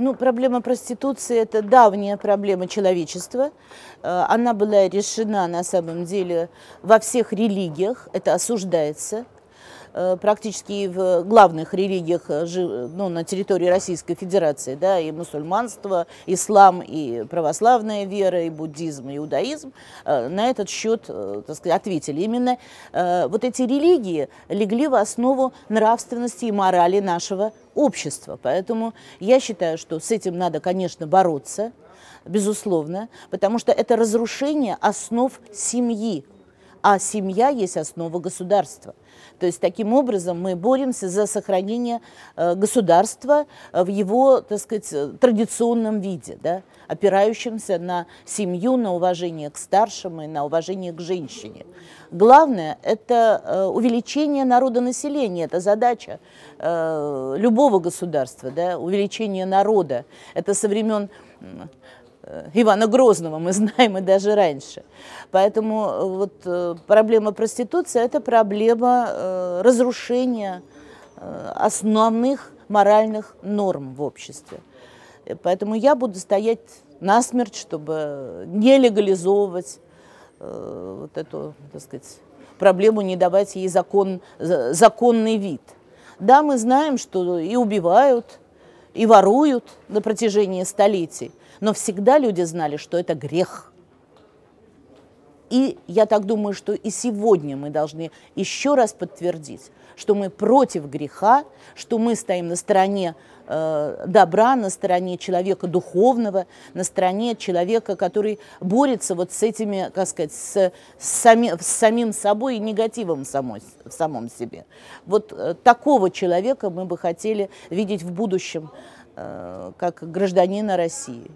Ну, проблема проституции – это давняя проблема человечества. Э, она была решена, на самом деле, во всех религиях. Это осуждается – Э, практически в главных религиях э, ну, на территории Российской Федерации, да, и мусульманство, ислам, и православная вера, и буддизм, и иудаизм, э, на этот счет так сказать, ответили. Именно вот эти религии легли в основу нравственности и морали нашего общества. Поэтому я считаю, что с этим надо, конечно, бороться, безусловно, потому что это разрушение основ семьи, а семья есть основа государства. То есть таким образом мы боремся за сохранение э, государства в его, так сказать, традиционном виде, да, опирающемся на семью, на уважение к старшим и на уважение к женщине. Главное – это э, увеличение народонаселения, это задача э, любого государства, да, увеличение народа. Это со времен Э, Ивана Грозного мы знаем и даже раньше. Поэтому э, вот э, проблема проституции – это проблема разрушения основных моральных норм в обществе. Поэтому я буду стоять насмерть, чтобы не легализовывать вот эту, так сказать, проблему, не давать ей закон, законный вид. Да, мы знаем, что и убивают, и воруют на протяжении столетий, но всегда люди знали, что это грех. И я так думаю, что и сегодня мы должны еще раз подтвердить, что мы против греха, что мы стоим на стороне э, добра, на стороне человека духовного, на стороне человека, который борется вот с этими, как сказать, с, с, сами, с самим собой и негативом самой, в самом себе. Вот э, такого человека мы бы хотели видеть в будущем э, как гражданина России.